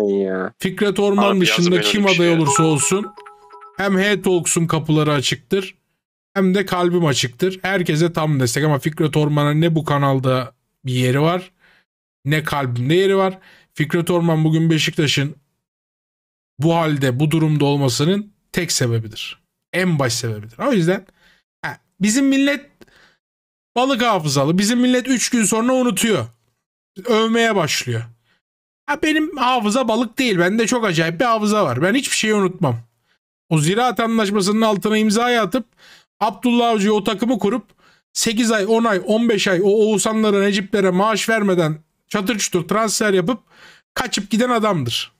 yapmayın ya. Fikret Orman Abi dışında kim aday şey. olursa olsun hem H-Talks'un kapıları açıktır hem de kalbim açıktır. Herkese tam destek ama Fikret Orman'a ne bu kanalda bir yeri var ne kalbimde yeri var. Fikret Orman bugün Beşiktaş'ın bu halde bu durumda olmasının tek sebebidir. En baş sebebidir. O yüzden he, bizim millet balık hafızalı. Bizim millet 3 gün sonra unutuyor. Övmeye başlıyor. Ha benim hafıza balık değil. Bende çok acayip bir hafıza var. Ben hiçbir şeyi unutmam. O ziraat anlaşmasının altına imzayı atıp Abdullah Avcı'ya o takımı kurup 8 ay, 10 ay, 15 ay o Oğuzhanlara, Neciplere maaş vermeden çatır çutur transfer yapıp kaçıp giden adamdır.